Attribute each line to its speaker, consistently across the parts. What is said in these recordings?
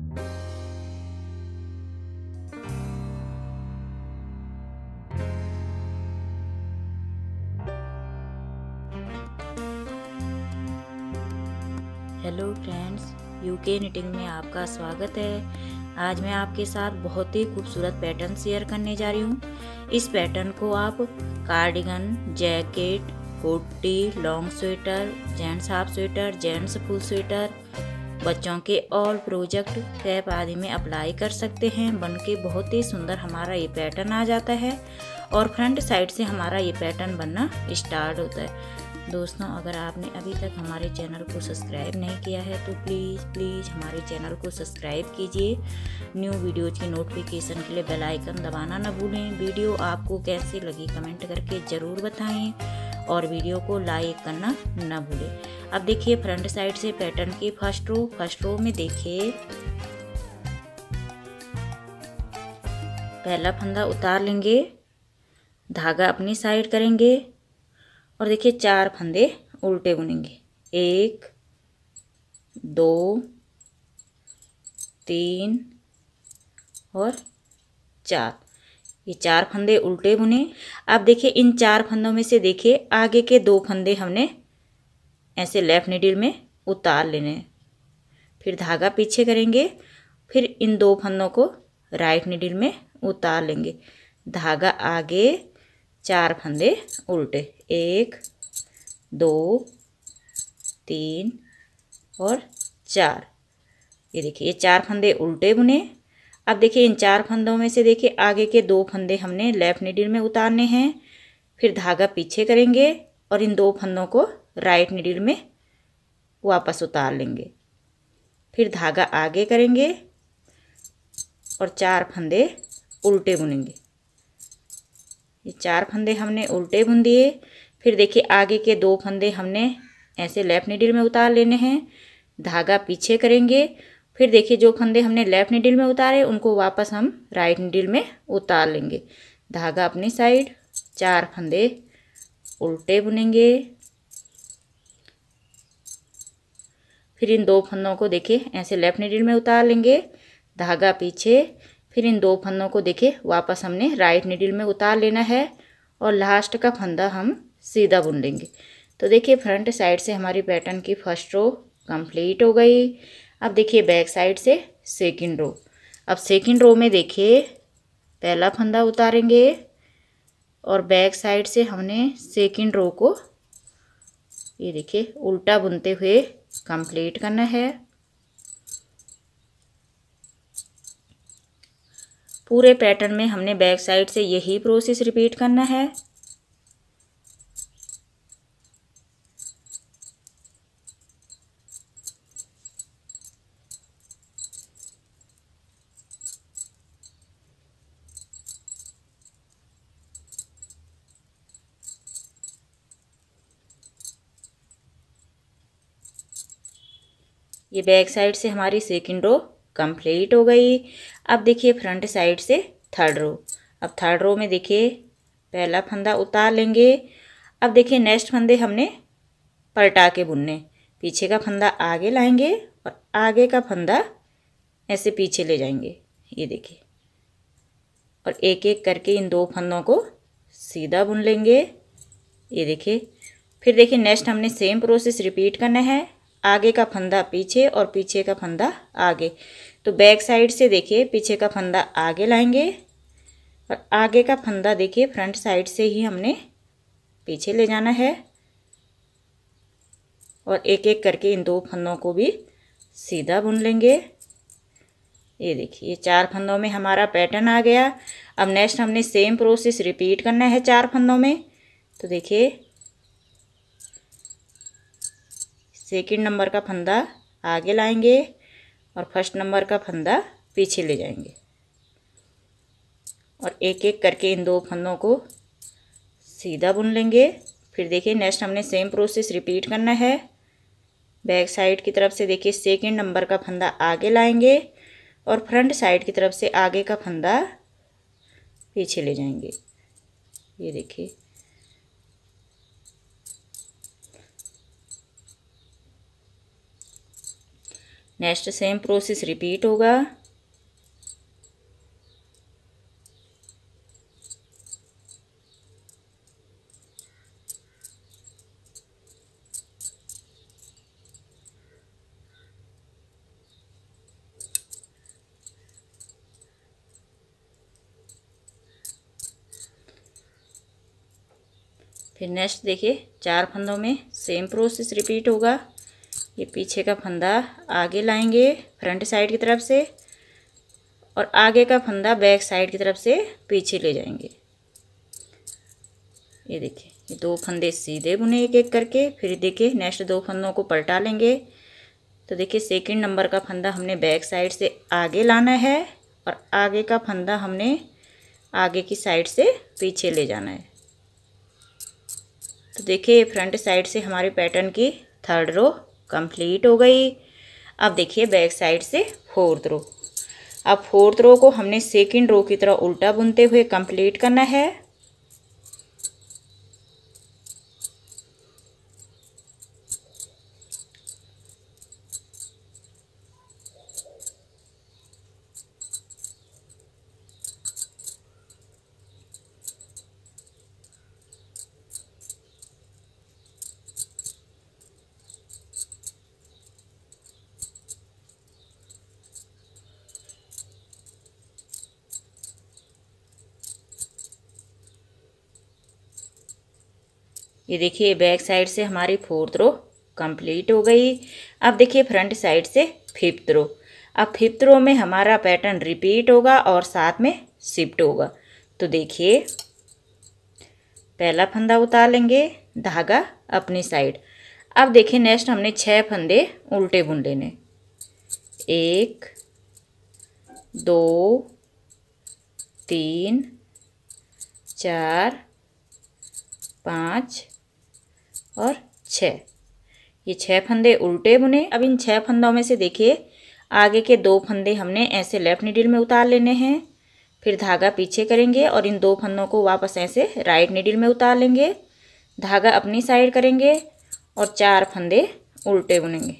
Speaker 1: hello friends UK knitting में आपका स्वागत है आज मैं आपके साथ बहुत ही खूबसूरत पैटर्न शेयर करने जा रही हूँ इस पैटर्न को आप कार्डिगन जैकेट कोटी long sweater gents half sweater gents full sweater बच्चों के ऑल प्रोजेक्ट कैप आदि में अप्लाई कर सकते हैं बन के बहुत ही सुंदर हमारा ये पैटर्न आ जाता है और फ्रंट साइड से हमारा ये पैटर्न बनना स्टार्ट होता है दोस्तों अगर आपने अभी तक हमारे चैनल को सब्सक्राइब नहीं किया है तो प्लीज़ प्लीज़ हमारे चैनल को सब्सक्राइब कीजिए न्यू वीडियोज की नोटिफिकेशन के लिए बेल आइकन दबाना ना भूलें वीडियो आपको कैसी लगी कमेंट करके ज़रूर बताएं और वीडियो को लाइक करना ना भूलें अब देखिए फ्रंट साइड से पैटर्न की फर्स्ट रो फर्स्ट रो में देखिए पहला फंदा उतार लेंगे धागा अपनी साइड करेंगे और देखिए चार फंदे उल्टे बुनेंगे एक दो तीन और चार ये चार फंदे उल्टे बुने अब देखिए इन चार फंदों में से देखिए आगे के दो फंदे हमने ऐसे लेफ़्ट निडिल में उतार लेने फिर धागा पीछे करेंगे फिर इन दो फंदों को राइट निडिल में उतार लेंगे धागा आगे चार फंदे उल्टे एक दो तीन और चार ये देखिए ये चार फंदे उल्टे बुने अब देखिए इन चार फंदों में से देखिए आगे के दो फंदे हमने लेफ़्ट निडिल में उतारने हैं फिर धागा पीछे करेंगे और इन दो फंदों को राइट निडिल में वापस उतार लेंगे फिर धागा आगे करेंगे और चार फंदे उल्टे बुनेंगे ये चार फंदे हमने उल्टे बुन दिए फिर देखिए आगे के दो फंदे हमने ऐसे लेफ्ट निडिल में उतार लेने हैं धागा पीछे करेंगे फिर देखिए जो फंदे हमने लेफ्ट नीडल में उतारे उनको वापस हम राइट नीडिल में उतार लेंगे धागा अपनी साइड चार फंदे उल्टे बुनेंगे फिर इन दो फंदों को देखिए ऐसे लेफ्ट नीडल में उतार लेंगे धागा पीछे फिर इन दो फंदों को देखिए वापस हमने राइट नीडल में उतार लेना है और लास्ट का फंदा हम सीधा बुन लेंगे तो देखिए फ्रंट साइड से हमारी पैटर्न की फर्स्ट रो कंप्लीट हो गई अब देखिए बैक साइड से सेकंड रो अब सेकंड रो में देखिए पहला फंदा उतारेंगे और बैक साइड से हमने सेकंड रो को ये देखिए उल्टा बुनते हुए कंप्लीट करना है पूरे पैटर्न में हमने बैक साइड से यही प्रोसेस रिपीट करना है ये बैक साइड से हमारी सेकेंड रो कंप्लीट हो गई अब देखिए फ्रंट साइड से थर्ड रो अब थर्ड रो में देखिए पहला फंदा उतार लेंगे अब देखिए नेक्स्ट फंदे हमने पलटा के बुनने पीछे का फंदा आगे लाएंगे और आगे का फंदा ऐसे पीछे ले जाएंगे ये देखिए और एक एक करके इन दो फंदों को सीधा बुन लेंगे ये देखिए फिर देखिए नेक्स्ट हमने सेम प्रोसेस रिपीट करना है आगे का फंदा पीछे और पीछे का फंदा आगे तो बैक साइड से देखिए पीछे का फंदा आगे लाएंगे और आगे का फंदा देखिए फ्रंट साइड से ही हमने पीछे ले जाना है और एक एक करके इन दो फंदों को भी सीधा बुन लेंगे ये देखिए ये चार फंदों में हमारा पैटर्न आ गया अब नेक्स्ट हमने सेम प्रोसेस रिपीट करना है चार फंदों में तो देखिए सेकंड नंबर का फंदा आगे लाएंगे और फर्स्ट नंबर का फंदा पीछे ले जाएंगे और एक एक करके इन दो फंदों को सीधा बुन लेंगे फिर देखिए नेक्स्ट हमने सेम प्रोसेस रिपीट करना है बैक साइड की तरफ से देखिए सेकेंड नंबर का फंदा आगे लाएंगे और फ्रंट साइड की तरफ से आगे का फंदा पीछे ले जाएंगे ये देखिए नेक्स्ट सेम प्रोसेस रिपीट होगा फिर नेक्स्ट देखिए चार फंदों में सेम प्रोसेस रिपीट होगा ये पीछे का फंदा आगे लाएंगे फ्रंट साइड की तरफ से और आगे का फंदा बैक साइड की तरफ से पीछे ले जाएंगे ये देखिए ये दो फंदे सीधे बुने एक एक करके फिर देखिए नेक्स्ट दो फंदों को पलटा लेंगे तो देखिए सेकंड नंबर का फंदा हमने बैक साइड से आगे लाना है और आगे का फंदा हमने आगे की साइड से पीछे ले जाना है तो देखिए फ्रंट साइड से हमारे पैटर्न की थर्ड रो कंप्लीट हो गई अब देखिए बैक साइड से फोर्थ रो अब फोर्थ रो को हमने सेकंड रो की तरह उल्टा बुनते हुए कंप्लीट करना है ये देखिए बैक साइड से हमारी फोर्थ रो कंप्लीट हो गई अब देखिए फ्रंट साइड से फिफ्थ रो अब फिफ्थ रो में हमारा पैटर्न रिपीट होगा और साथ में शिफ्ट होगा तो देखिए पहला फंदा उतार लेंगे धागा अपनी साइड अब देखिए नेक्स्ट हमने छः फंदे उल्टे बुन लेने एक दो तीन चार पाँच और छः ये छः फंदे उल्टे बुने अब इन छः फंदों में से देखिए आगे के दो फंदे हमने ऐसे लेफ्ट निडिल में उतार लेने हैं फिर धागा पीछे करेंगे और इन दो फंदों को वापस ऐसे राइट निडिल में उतार लेंगे धागा अपनी साइड करेंगे और चार फंदे उल्टे बुनेंगे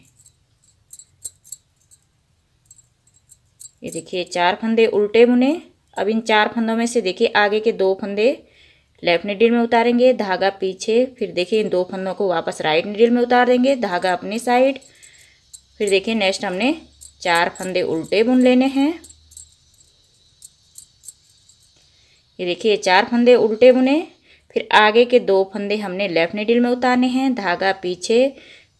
Speaker 1: ये देखिए चार फंदे उल्टे बुने अब इन चार फंदों में से देखिए आगे के दो फंदे लेफ्ट नीडल में उतारेंगे धागा पीछे फिर देखिए इन दो फंदों को वापस राइट नीडिल में उतार देंगे धागा अपनी साइड फिर देखिए नेक्स्ट हमने चार फंदे उल्टे बुन लेने हैं ये देखिए चार फंदे उल्टे बुने फिर आगे के दो फंदे हमने लेफ्ट नीडिल में उतारने हैं धागा पीछे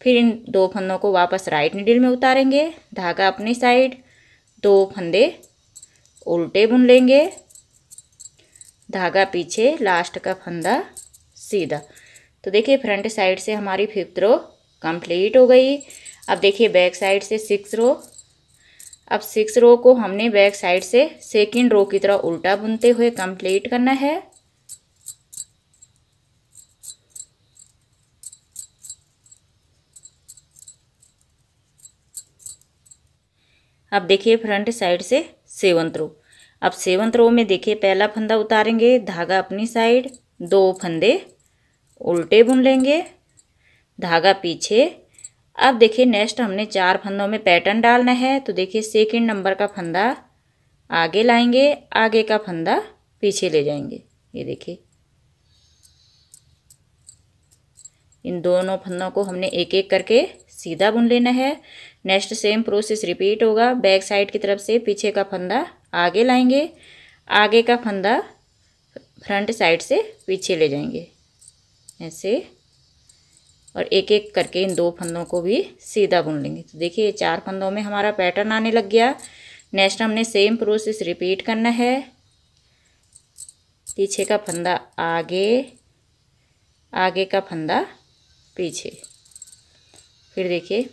Speaker 1: फिर इन दो फंदों को वापस राइट नीडिल में उतारेंगे धागा अपनी साइड दो फंदे उल्टे बुन लेंगे धागा पीछे लास्ट का फंदा सीधा तो देखिए फ्रंट साइड से हमारी फिफ्थ रो कंप्लीट हो गई अब देखिए बैक साइड से सिक्स रो अब सिक्स रो को हमने बैक साइड से सेकेंड रो की तरह उल्टा बुनते हुए कंप्लीट करना है अब देखिए फ्रंट साइड से सेवंथ रो अब सेवंथ रो में देखिए पहला फंदा उतारेंगे धागा अपनी साइड दो फंदे उल्टे बुन लेंगे धागा पीछे अब देखिए नेक्स्ट हमने चार फंदों में पैटर्न डालना है तो देखिए सेकंड नंबर का फंदा आगे लाएंगे आगे का फंदा पीछे ले जाएंगे ये देखिए इन दोनों फंदों को हमने एक एक करके सीधा बुन लेना है नेक्स्ट सेम प्रोसेस रिपीट होगा बैक साइड की तरफ से पीछे का फंदा आगे लाएंगे आगे का फंदा फ्रंट साइड से पीछे ले जाएंगे ऐसे और एक एक करके इन दो फंदों को भी सीधा बुन लेंगे तो देखिए चार फंदों में हमारा पैटर्न आने लग गया नेक्स्ट हमने सेम प्रोसेस रिपीट करना है पीछे का फंदा आगे आगे का फंदा पीछे फिर देखिए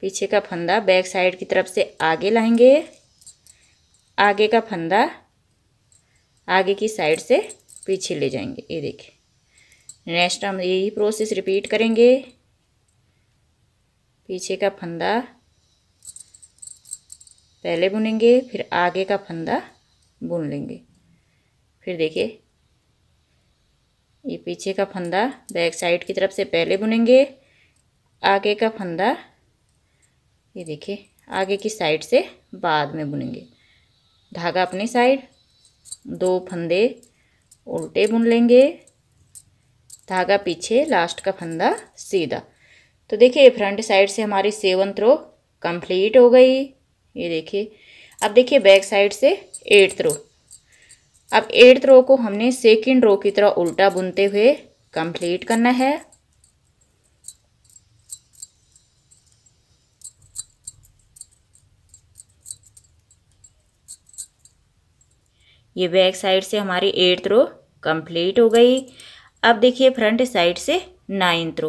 Speaker 1: पीछे का फंदा बैक साइड की तरफ से आगे लाएंगे आगे का फंदा आगे की साइड से पीछे ले जाएंगे ये देखिए नेक्स्ट हम यही प्रोसेस रिपीट करेंगे पीछे का फंदा पहले बुनेंगे फिर आगे का फंदा बुन लेंगे फिर देखिए ये पीछे का फंदा बैक साइड की तरफ से पहले बुनेंगे आगे का फंदा ये देखिए आगे की साइड से बाद में बुनेंगे धागा अपनी साइड दो फंदे उल्टे बुन लेंगे धागा पीछे लास्ट का फंदा सीधा तो देखिए फ्रंट साइड से हमारी सेवन थ्रो कंप्लीट हो गई ये देखिए अब देखिए बैक साइड से एट थ्रो अब एट थ्रो को हमने सेकेंड रो की तरह उल्टा बुनते हुए कंप्लीट करना है ये बैक साइड से हमारी एट रो कंप्लीट हो गई अब देखिए फ्रंट साइड से नाइन्थ रो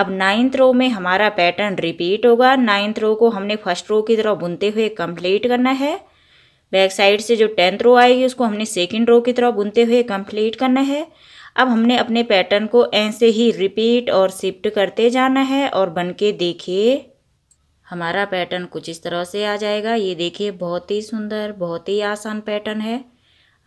Speaker 1: अब नाइन्थ रो में हमारा पैटर्न रिपीट होगा नाइन्थ रो को हमने फर्स्ट रो की तरह बुनते हुए कंप्लीट करना है बैक साइड से जो टेंथ रो आएगी उसको हमने सेकेंड रो की तरह बुनते हुए कंप्लीट करना है अब हमने अपने पैटर्न को ऐसे ही रिपीट और शिफ्ट करते जाना है और बन के देखिए हमारा पैटर्न कुछ इस तरह से आ जाएगा ये देखिए बहुत ही सुंदर बहुत ही आसान पैटर्न है